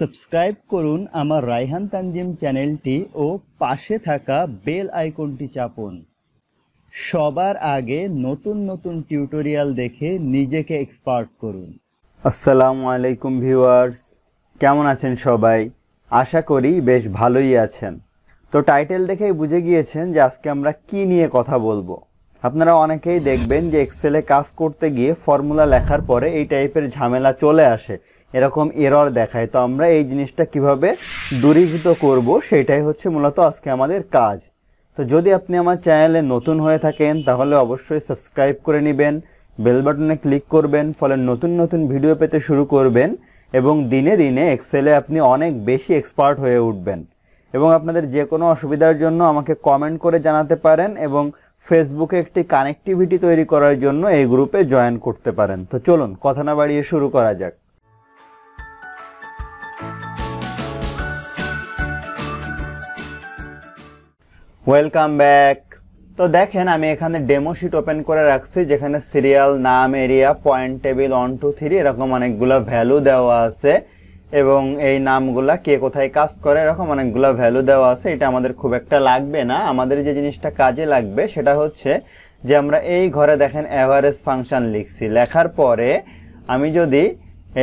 subscribe করুন আমার রায়হান তানজিম চ্যানেলটি ও পাশে থাকা বেল আইকনটি চাপুন সবার আগে নতুন নতুন টিউটোরিয়াল দেখে নিজেকে এক্সপার্ট করুন আসসালামু আলাইকুম ভিউয়ার্স কেমন আছেন সবাই আশা করি বেশ ভালোই আছেন তো টাইটেল দেখেই বুঝে গিয়েছেন যে আজকে আমরা কি নিয়ে কথা বলবো আপনারা অনেকেই দেখবেন যে এক্সেলে কাজ করতে গিয়ে ফর্মুলা লেখার পরে এই টাইপের ঝামেলা চলে আসে এরকম এরর দেখায় তো আমরা এই জিনিসটা কিভাবে দূরীভূত করব সেটাই হচ্ছে মূলত আজকে আমাদের কাজ তো যদি আপনি আমার চ্যানেলে নতুন হয়ে থাকেন তাহলে অবশ্যই সাবস্ক্রাইব করে নেবেন বেল বাটনে ক্লিক করবেন ফলে নতুন নতুন ভিডিও পেতে শুরু করবেন এবং দিনে দিনে এক্সেলে আপনি অনেক বেশি এক্সপার্ট হয়ে উঠবেন এবং আপনাদের যে কোনো অসুবিধার জন্য আমাকে কমেন্ট করে জানাতে পারেন এবং ফেসবুকে একটি কানেক্টিভিটি তৈরি করার জন্য এই গ্রুপে জয়েন করতে পারেন তো চলুন কথা না বাড়িয়ে শুরু করা যাক ওয়েলকাম ব্যাক তো দেখেন আমি এখানে ডেমো শিট ওপেন করে রাখছি যেখানে সিরিয়াল নাম area point table one two three এরকম অনেকগুলো ভ্যালু দেওয়া আছে এবং এই নামগুলা কে কোথায় কাজ করে এরকম অনেকগুলো ভ্যালু দেওয়া আছে এটা আমাদের খুব একটা লাগবে না আমাদের যে জিনিসটা কাজে লাগবে সেটা হচ্ছে যে আমরা এই ঘরে দেখেন অ্যাভারেজ ফাংশান লিখছি লেখার পরে আমি যদি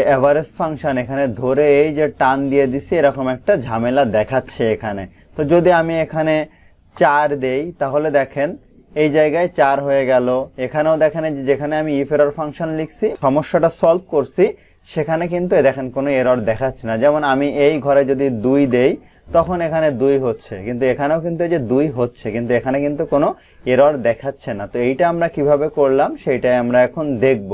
অ্যাভারেজ ফাংশান এখানে ধরে এই যে টান দিয়ে দিছি এরকম একটা ঝামেলা দেখাচ্ছে এখানে তো যদি আমি এখানে চার দেই তাহলে দেখেন এই জায়গায় চার হয়ে গেল এখানেও দেখেন যেখানে আমি ইফেরর ফাংশন লিখছি সমস্যাটা সলভ করছি সেখানে কিন্তু দেখেন কোনো এরর দেখাচ্ছে না যেমন আমি এই ঘরে যদি দুই দেই তখন এখানে দুই হচ্ছে কিন্তু এখানেও কিন্তু এই যে দুই হচ্ছে কিন্তু এখানে কিন্তু কোনো এরর দেখাচ্ছে না তো এইটা আমরা কিভাবে করলাম সেইটাই আমরা এখন দেখব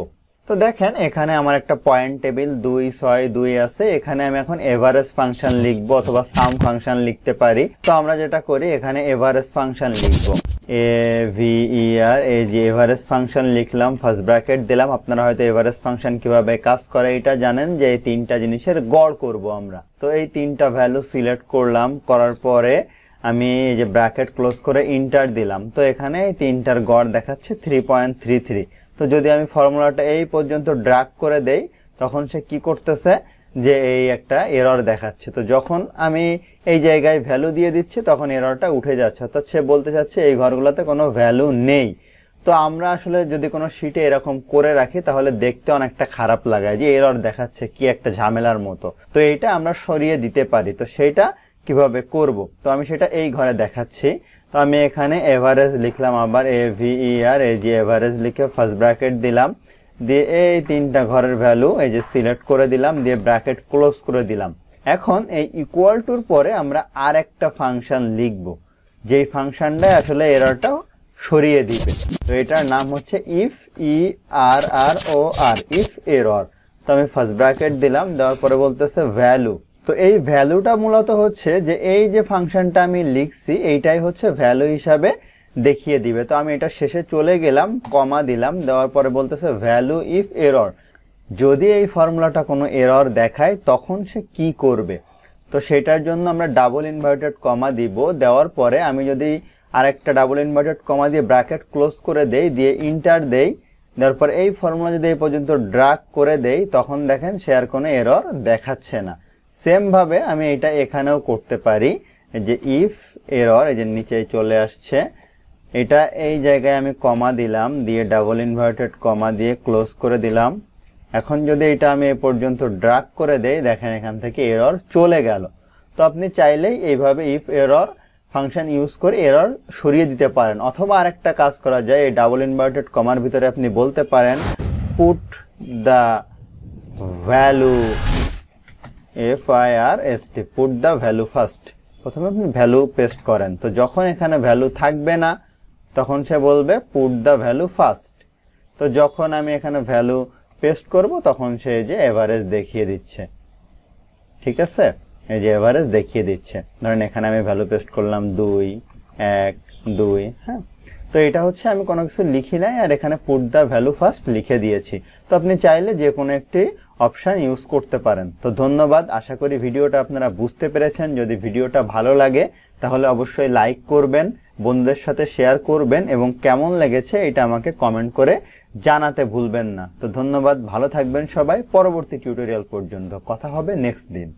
তো দেখেন এখানে আমার একটা পয়েন্ট টেবিল দুই ছয় দুই আছে এখানে আমি এখন এভারেজ ফাংশন লিখবো অথবা সাম ফাংশন লিখতে পারি তো আমরা যেটা করি এখানে এভারেজ ফাংশন লিখবো এ ভি ই আর এই যে এভারেজ ফাংশন লিখলাম ফার্স্ট ব্র্যাকেট দিলাম আপনারা হয়তো এভারেজ ফাংশন কিভাবে কাজ করে এটা জানেন যে এই তিনটা জিনিসের গড় করব আমরা তো এই তিনটা ভ্যালু সিলেক্ট করলাম করার পরে আমি এই যে ব্র্যাকেট ক্লোজ করে ইন্টার দিলাম তো এখানে এই তিনটার গড় দেখাচ্ছে থ্রি পয়েন্ট থ্রি থ্রি তো যদি আমি ফর্মুলাটা এই পর্যন্ত ড্রাগ করে দেই তখন সে কি করতেছে যে এই একটা এরর দেখাচ্ছে তো যখন আমি এই জায়গায় ভ্যালু দিয়ে দিচ্ছি তখন এররটা উঠে যাচ্ছে অর্থাৎ সে বলতে চাচ্ছে এই ঘরগুলোতে কোনো ভ্যালু নেই তো আমরা আসলে যদি কোনো শিটে এরকম করে রাখি তাহলে দেখতে অনেকটা খারাপ লাগায় যে এরর দেখাচ্ছে কি একটা ঝামেলার মতো তো এইটা আমরা সরিয়ে দিতে পারি তো সেইটা কিভাবে করব তো আমি সেটা এই ঘরে দেখাচ্ছি তো আমি এখানে এভারেজ লিখলাম আবার এ ভিইআর আর এ জি এভারেজ লিখে ফার্স্ট ব্র্যাকেট দিলাম দিয়ে এই তিনটা ঘরের ভ্যালু এই যে সিলেক্ট করে দিলাম দিয়ে ব্র্যাকেট ক্লোজ করে দিলাম এখন এই ইকুয়াল টুর পরে আমরা আর একটা ফাংশন লিখব যেই ফাংশনটা আসলে এরটা সরিয়ে দিবে তো এটার নাম হচ্ছে if E R R O R if error তো আমি ফার্স্ট ব্র্যাকেট দিলাম দেওয়ার পরে বলতেছে ভ্যালু তো এই ভ্যালুটা মূলত হচ্ছে যে এই যে ফাংশনটা আমি লিখছি এইটাই হচ্ছে ভ্যালু হিসাবে দেখিয়ে দিবে তো আমি এটা শেষে চলে গেলাম কমা দিলাম দেওয়ার পরে বলতেছে ভ্যালু ইফ এরর যদি এই ফর্মুলাটা কোনো এরর দেখায় তখন সে কি করবে তো সেটার জন্য আমরা ডাবল ইনভার্টেড কমা দিব দেওয়ার পরে আমি যদি আরেকটা ডাবল ইনভার্টেড কমা দিয়ে ব্র্যাকেট ক্লোজ করে দেই দিয়ে ইন্টার দেই দেওয়ার পর এই ফর্মুলা যদি এই পর্যন্ত ড্রাগ করে দেই তখন দেখেন সে আর কোনো এরর দেখাচ্ছে না সেমভাবে আমি এটা এখানেও করতে পারি যে ইফ এরর এই যে নিচে চলে আসছে এটা এই জায়গায় আমি কমা দিলাম দিয়ে ডাবল ইনভার্টেড কমা দিয়ে ক্লোজ করে দিলাম এখন যদি এটা আমি এ পর্যন্ত ড্রাগ করে দেই দেখেন এখান থেকে এরর চলে গেল তো আপনি চাইলেই এইভাবে ইফ এরর ফাংশন ইউজ করে এরর সরিয়ে দিতে পারেন অথবা আরেকটা কাজ করা যায় এই ডাবল ইনভার্টেড কমার ভিতরে আপনি বলতে পারেন put the value F I R S T put the value first প্রথমে আপনি ভ্যালু পেস্ট করেন তো যখন এখানে ভ্যালু থাকবে না তখন সে বলবে পুট দ্য ভ্যালু ফার্স্ট তো যখন আমি এখানে ভ্যালু পেস্ট করব তখন সে যে এভারেজ দেখিয়ে দিচ্ছে ঠিক আছে এই যে এভারেজ দেখিয়ে দিচ্ছে ধরেন এখানে আমি ভ্যালু পেস্ট করলাম দুই এক দুই হ্যাঁ তো এটা হচ্ছে আমি কোনো কিছু লিখি নাই আর এখানে পুট দ্য ভ্যালু ফার্স্ট লিখে দিয়েছি তো আপনি চাইলে যে কোনো একটি অপশান ইউজ করতে পারেন তো ধন্যবাদ আশা করি ভিডিওটা আপনারা বুঝতে পেরেছেন যদি ভিডিওটা ভালো লাগে তাহলে অবশ্যই লাইক করবেন বন্ধুদের সাথে শেয়ার করবেন এবং কেমন লেগেছে এটা আমাকে কমেন্ট করে জানাতে ভুলবেন না তো ধন্যবাদ ভালো থাকবেন সবাই পরবর্তী টিউটোরিয়াল পর্যন্ত কথা হবে নেক্সট দিন